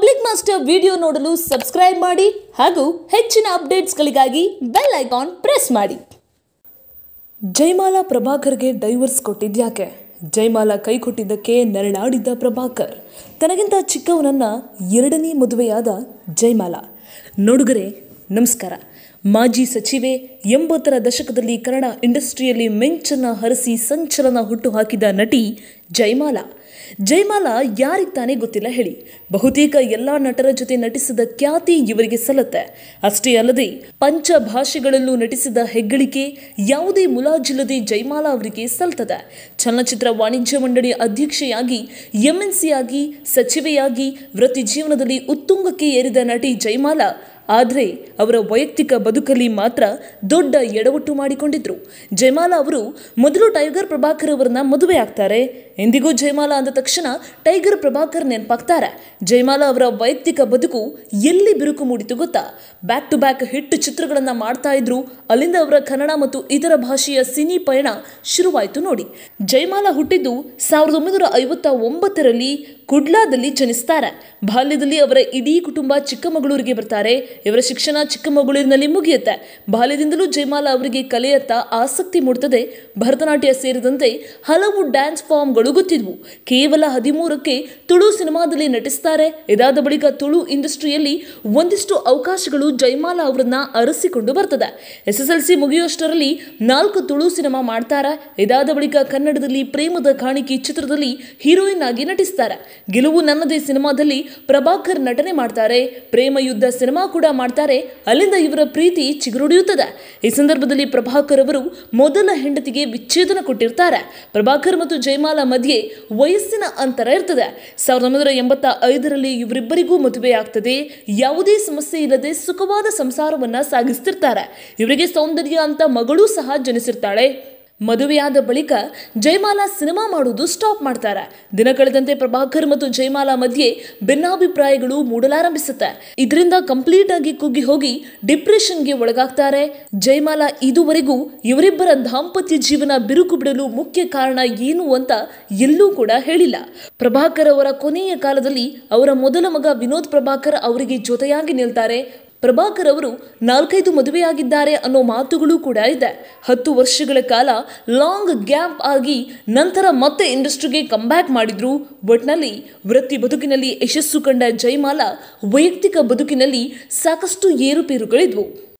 public master video ನೋಡಲು subscribe ಮಾಡಿ ಹಾಗೂ ಹೆಚ್ಚಿನ ಅಪ್ಡೇಟ್ಸ್ಗಳಿಗಾಗಿ ಬೆಲ್ ಐಕಾನ್ ಪ್ರೆಸ್ ಮಾಡಿ ಜಯಮಾಲಾ ಪ್ರಭಾಕರ್ಗೆ ಡೈವರ್ಸ್ ಕೊಟ್ಟಿದ್ಯಾಕೆ ಜಯಮಾಲಾ ಕೈ ಕೊಟ್ಟಿದ್ದಕ್ಕೆ ನರಳಾಡಿದ್ದ ಪ್ರಭಾಕರ್ ತನಗಿಂತ ಚಿಕ್ಕವನನ್ನ ಎರಡನೇ ಮದುವೆಯಾದ ಜಯಮಾಲಾ ನೋಡುಗರೆ ನಮಸ್ಕಾರ ಮಾಜಿ ಸಚಿವೆ ಎಂಬತ್ತರ ದಶಕದಲ್ಲಿ ಕನ್ನಡ ಇಂಡಸ್ಟ್ರಿಯಲ್ಲಿ ಮೆಂಚನ್ನ ಹರಿಸಿ ಸಂಚಲನ ಹುಟ್ಟುಹಾಕಿದ ನಟಿ ಜಯಮಾಲಾ ಜಯಮಾಲಾ ಯಾರಿಗೆ ತಾನೇ ಗೊತ್ತಿಲ್ಲ ಹೇಳಿ ಬಹುತೇಕ ಎಲ್ಲ ನಟರ ಜೊತೆ ನಟಿಸಿದ ಖ್ಯಾತಿ ಇವರಿಗೆ ಸಲ್ಲತ್ತೆ ಅಷ್ಟೇ ಅಲ್ಲದೆ ಪಂಚ ಭಾಷೆಗಳಲ್ಲೂ ನಟಿಸಿದ ಹೆಗ್ಗಳಿಕೆ ಯಾವುದೇ ಮುಲಾಜಿಲ್ಲದೆ ಜಯಮಾಲಾ ಅವರಿಗೆ ಸಲ್ತದೆ ಚಲನಚಿತ್ರ ವಾಣಿಜ್ಯ ಮಂಡಳಿ ಅಧ್ಯಕ್ಷೆಯಾಗಿ ಎಂಎನ್ಸಿಯಾಗಿ ಸಚಿವೆಯಾಗಿ ವೃತ್ತಿ ಜೀವನದಲ್ಲಿ ಉತ್ತುಂಗಕ್ಕೆ ಏರಿದ ನಟಿ ಜಯಮಾಲಾ ಆದರೆ ಅವರ ವೈಯಕ್ತಿಕ ಬದುಕಲ್ಲಿ ಮಾತ್ರ ದೊಡ್ಡ ಎಡವಟ್ಟು ಮಾಡಿಕೊಂಡಿದ್ರು ಜಯಮಾಲ ಅವರು ಮೊದಲು ಟೈಗರ್ ಪ್ರಭಾಕರ್ ಅವರನ್ನ ಮದುವೆ ಆಗ್ತಾರೆ ಎಂದಿಗೂ ಜಯಮಾಲ ಅಂದ ತಕ್ಷಣ ಟೈಗರ್ ಪ್ರಭಾಕರ್ ನೆನಪಾಗ್ತಾರೆ ಜಯಮಾಲ ಅವರ ವೈಯಕ್ತಿಕ ಬದುಕು ಎಲ್ಲಿ ಬಿರುಕು ಮೂಡಿತು ಗೊತ್ತಾ ಬ್ಯಾಕ್ ಟು ಬ್ಯಾಕ್ ಹಿಟ್ ಚಿತ್ರಗಳನ್ನು ಮಾಡ್ತಾ ಇದ್ರು ಅಲ್ಲಿಂದ ಅವರ ಕನ್ನಡ ಮತ್ತು ಇತರ ಭಾಷೆಯ ಸಿನಿ ಪಯಣ ಶುರುವಾಯಿತು ನೋಡಿ ಜಯಮಾಲ ಹುಟ್ಟಿದ್ದು ಸಾವಿರದ ಒಂಬೈನೂರ ಐವತ್ತ ಒಂಬತ್ತರಲ್ಲಿ ಕುಡ್ಲಾದಲ್ಲಿ ಜನಿಸ್ತಾರೆ ಬಾಲ್ಯದಲ್ಲಿ ಅವರ ಇಡೀ ಕುಟುಂಬ ಚಿಕ್ಕಮಗಳೂರಿಗೆ ಬರ್ತಾರೆ ಇವರ ಶಿಕ್ಷಣ ಚಿಕ್ಕಮಗಳೂರಿನಲ್ಲಿ ಮುಗಿಯುತ್ತೆ ಬಾಲ್ಯದಿಂದಲೂ ಜಯಮಾಲಾ ಅವರಿಗೆ ಕಲೆಯತ್ತ ಆಸಕ್ತಿ ಮೂಡುತ್ತದೆ ಭರತನಾಟ್ಯ ಸೇರಿದಂತೆ ಹಲವು ಡ್ಯಾನ್ಸ್ ಫಾರ್ಮ್ಗಳು ಗೊತ್ತಿದ್ವು ಕೇವಲ ಹದಿಮೂರಕ್ಕೆ ತುಳು ಸಿನಿಮಾದಲ್ಲಿ ನಟಿಸ್ತಾರೆ ಇದಾದ ಬಳಿಕ ತುಳು ಇಂಡಸ್ಟ್ರಿಯಲ್ಲಿ ಒಂದಿಷ್ಟು ಅವಕಾಶಗಳು ಜಯಮಾಲಾ ಅವರನ್ನ ಅರಸಿಕೊಂಡು ಬರ್ತದೆ ಎಸ್ ಎಸ್ ಎಲ್ ಸಿ ಮುಗಿಯುವಷ್ಟರಲ್ಲಿ ನಾಲ್ಕು ತುಳು ಸಿನಿಮಾ ಮಾಡ್ತಾರೆ ಇದಾದ ಬಳಿಕ ಕನ್ನಡದಲ್ಲಿ ಪ್ರೇಮದ ಕಾಣಿಕೆ ಚಿತ್ರದಲ್ಲಿ ಹೀರೋಯಿನ್ ಆಗಿ ನಟಿಸ್ತಾರೆ ಗೆಲುವು ನನ್ನದೇ ಸಿನಿಮಾದಲ್ಲಿ ಪ್ರಭಾಕರ್ ನಟನೆ ಮಾಡ್ತಾರೆ ಪ್ರೇಮ ಯುದ್ಧ ಸಿನಿಮಾ ಕೂಡ ಮಾಡ್ತಾರೆ ಅಲ್ಲಿಂದ ಇವರ ಪ್ರೀತಿ ಚಿಗುರುಡಿಯುತ್ತದೆ ಈ ಸಂದರ್ಭದಲ್ಲಿ ಪ್ರಭಾಕರ್ ಅವರು ಮೊದಲ ಹೆಂಡತಿಗೆ ವಿಚ್ಛೇದನ ಕೊಟ್ಟಿರ್ತಾರೆ ಪ್ರಭಾಕರ್ ಮತ್ತು ಜಯಮಾಲಾ ಮಧ್ಯೆ ವಯಸ್ಸಿನ ಅಂತರ ಇರ್ತದೆ ಸಾವಿರದ ಒಂಬೈನೂರ ಎಂಬತ್ತ ಐದರಲ್ಲಿ ಇವರಿಬ್ಬರಿಗೂ ಮದುವೆ ಆಗ್ತದೆ ಯಾವುದೇ ಸಮಸ್ಯೆ ಇಲ್ಲದೆ ಸುಖವಾದ ಸಂಸಾರವನ್ನ ಸಾಗಿಸ್ತಿರ್ತಾರೆ ಇವರಿಗೆ ಸೌಂದರ್ಯ ಅಂತ ಮಗಳೂ ಸಹ ಜನಿಸಿರ್ತಾಳೆ ಮದುವೆಯಾದ ಬಳಿಕ ಜಯಮಾಲಾ ಸಿನಿಮಾ ಮಾಡುವುದು ಸ್ಟಾಪ್ ಮಾಡ್ತಾರೆ ದಿನ ಕಳೆದಂತೆ ಪ್ರಭಾಕರ್ ಮತ್ತು ಜಯಮಾಲಾ ಮಧ್ಯೆ ಭಿನ್ನಾಭಿಪ್ರಾಯಗಳು ಮೂಡಲಾರಂಭಿಸುತ್ತೆ ಇದರಿಂದ ಕಂಪ್ಲೀಟ್ ಆಗಿ ಕುಗ್ಗಿ ಹೋಗಿ ಡಿಪ್ರೆಷನ್ಗೆ ಒಳಗಾಗ್ತಾರೆ ಜಯಮಾಲಾ ಇದುವರೆಗೂ ಇವರಿಬ್ಬರ ದಾಂಪತ್ಯ ಜೀವನ ಬಿರುಕು ಬಿಡಲು ಮುಖ್ಯ ಕಾರಣ ಏನು ಅಂತ ಎಲ್ಲೂ ಕೂಡ ಹೇಳಿಲ್ಲ ಪ್ರಭಾಕರ್ ಅವರ ಕೊನೆಯ ಕಾಲದಲ್ಲಿ ಅವರ ಮೊದಲ ಮಗ ವಿನೋದ್ ಪ್ರಭಾಕರ್ ಅವರಿಗೆ ಜೊತೆಯಾಗಿ ನಿಲ್ತಾರೆ ಪ್ರಭಾಕರ್ ಅವರು ನಾಲ್ಕೈದು ಮದುವೆಯಾಗಿದ್ದಾರೆ ಅನ್ನೋ ಮಾತುಗಳು ಕೂಡ ಇದೆ ಹತ್ತು ವರ್ಷಗಳ ಕಾಲ ಲಾಂಗ್ ಗ್ಯಾಪ್ ಆಗಿ ನಂತರ ಮತ್ತೆ ಇಂಡಸ್ಟ್ರಿಗೆ ಬ್ಯಾಕ್ ಮಾಡಿದ್ರು ಒಟ್ನಲ್ಲಿ ವೃತ್ತಿ ಬದುಕಿನಲ್ಲಿ ಯಶಸ್ಸು ಕಂಡ ಜಯಮಾಲಾ ವೈಯಕ್ತಿಕ ಬದುಕಿನಲ್ಲಿ ಸಾಕಷ್ಟು ಏರುಪೇರುಗಳಿದ್ವು